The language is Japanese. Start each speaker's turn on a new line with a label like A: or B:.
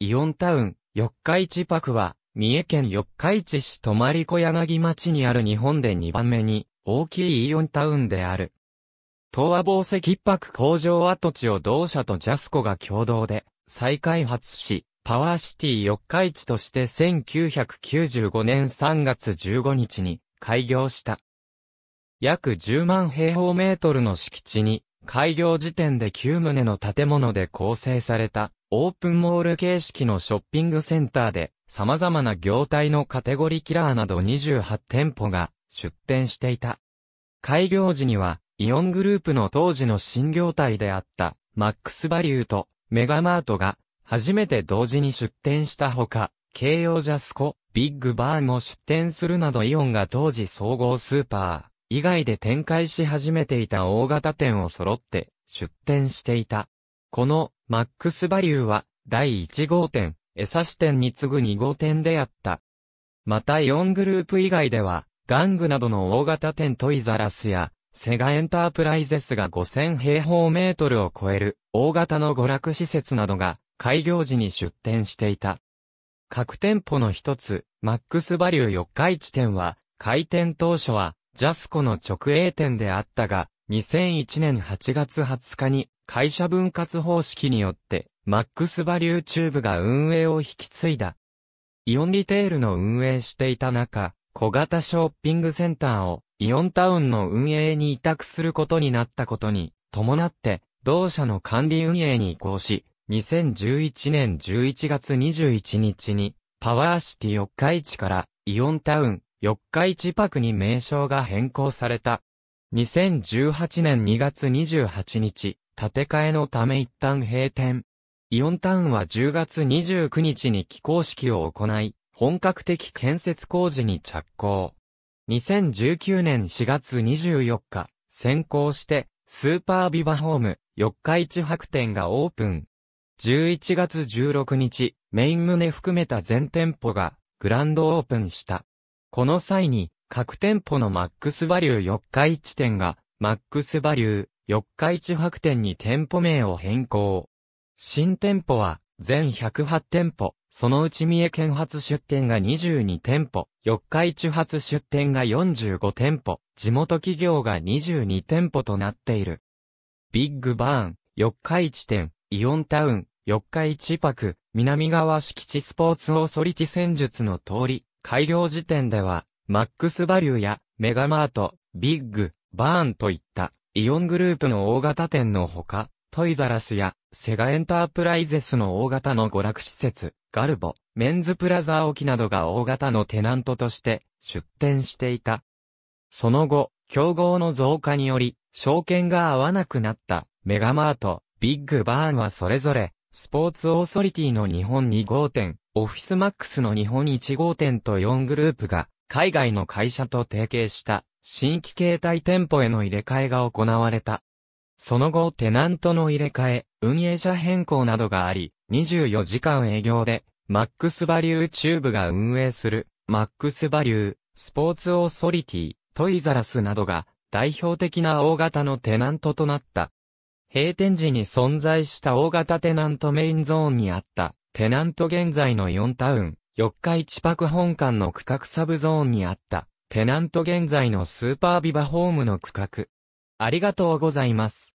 A: イオンタウン、四日市パクは、三重県四日市市泊小柳町にある日本で2番目に大きいイオンタウンである。東和防石パク工場跡地を同社とジャスコが共同で再開発し、パワーシティ四日市として1995年3月15日に開業した。約10万平方メートルの敷地に、開業時点で9棟の建物で構成されたオープンモール形式のショッピングセンターで、様々な業態のカテゴリキラーなど28店舗が出店していた。開業時には、イオングループの当時の新業態であった、マックスバリューとメガマートが、初めて同時に出店したほか、京葉ジャスコ、ビッグバーンも出店するなどイオンが当時総合スーパー以外で展開し始めていた大型店を揃って出店していた。このマックスバリューは、第1号店、エサ支店に次ぐ2号店であった。また4グループ以外では、玩具などの大型店トイザラスや、セガエンタープライゼスが5000平方メートルを超える大型の娯楽施設などが開業時に出店していた。各店舗の一つ、マックスバリュー四日市店は、開店当初はジャスコの直営店であったが、2001年8月20日に会社分割方式によって、マックスバリューチューブが運営を引き継いだ。イオンリテールの運営していた中、小型ショッピングセンターをイオンタウンの運営に委託することになったことに伴って、同社の管理運営に移行し、2011年11月21日に、パワーシティ四日市からイオンタウン四日市パクに名称が変更された。2018年2月28日、建て替えのため一旦閉店。イオンタウンは10月29日に起工式を行い、本格的建設工事に着工。2019年4月24日、先行して、スーパービバホーム、四日市白店がオープン。11月16日、メイン棟含めた全店舗が、グランドオープンした。この際に、各店舗のマックスバリュー四日市店が、マックスバリュー四日市白店に店舗名を変更。新店舗は、全108店舗、そのうち三重県初出店が22店舗、四日市初出店が45店舗、地元企業が22店舗となっている。ビッグバーン、四日市店、イオンタウン、四日市パク、南側敷地スポーツオーソリティ戦術の通り、開業時点では、マックスバリューやメガマート、ビッグ、バーンといったイオングループの大型店のほか、トイザラスやセガエンタープライゼスの大型の娯楽施設、ガルボ、メンズプラザ沖などが大型のテナントとして出店していた。その後、競合の増加により、証券が合わなくなったメガマート、ビッグバーンはそれぞれ、スポーツオーソリティの日本2号店、オフィスマックスの日本1号店と4グループが海外の会社と提携した新規形態店舗への入れ替えが行われた。その後、テナントの入れ替え、運営者変更などがあり、24時間営業で、マックスバリューチューブが運営する、マックスバリュー、スポーツオーソリティ、トイザラスなどが、代表的な大型のテナントとなった。閉店時に存在した大型テナントメインゾーンにあった、テナント現在の4タウン、四日市パク本館の区画サブゾーンにあった、テナント現在のスーパービバホームの区画。ありがとうございます。